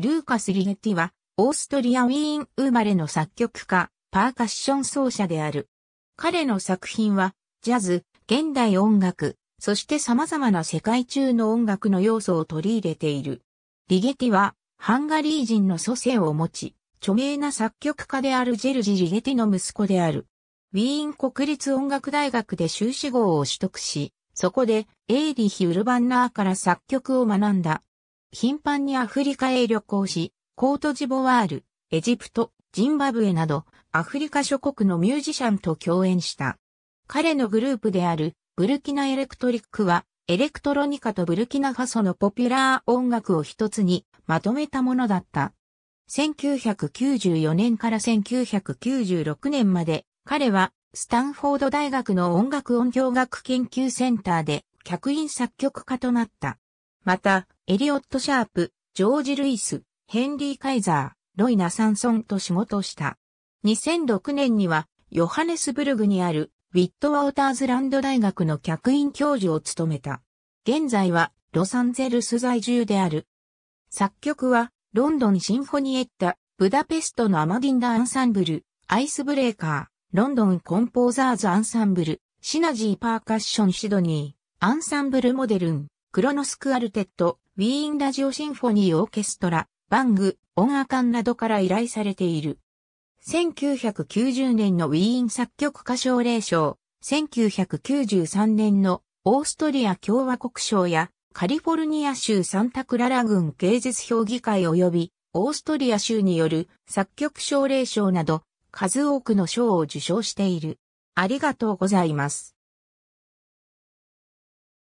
ルーカス・リゲティは、オーストリア・ウィーン生まれの作曲家、パーカッション奏者である。彼の作品は、ジャズ、現代音楽、そして様々な世界中の音楽の要素を取り入れている。リゲティは、ハンガリー人の祖先を持ち、著名な作曲家であるジェルジ・リゲティの息子である。ウィーン国立音楽大学で修士号を取得し、そこでエイリヒ・ウルバンナーから作曲を学んだ。頻繁にアフリカへ旅行し、コートジボワール、エジプト、ジンバブエなど、アフリカ諸国のミュージシャンと共演した。彼のグループである、ブルキナエレクトリックは、エレクトロニカとブルキナファソのポピュラー音楽を一つにまとめたものだった。1994年から1996年まで、彼は、スタンフォード大学の音楽音響学研究センターで、客員作曲家となった。また、エリオット・シャープ、ジョージ・ルイス、ヘンリー・カイザー、ロイナ・サンソンと仕事をした。2006年には、ヨハネスブルグにある、ウィット・ウォーターズランド大学の客員教授を務めた。現在は、ロサンゼルス在住である。作曲は、ロンドンシンフォニエッタ、ブダペストのアマディンダアンサンブル、アイスブレーカー、ロンドンコンポーザーズアンサンブル、シナジーパーカッションシドニー、アンサンブルモデルン、クロノスクアルテット、ウィーンラジオシンフォニーオーケストラ、バング、音楽館などから依頼されている。1990年のウィーン作曲家奨励賞、1993年のオーストリア共和国賞やカリフォルニア州サンタクララ郡芸術評議会及びオーストリア州による作曲奨励賞など数多くの賞を受賞している。ありがとうございます。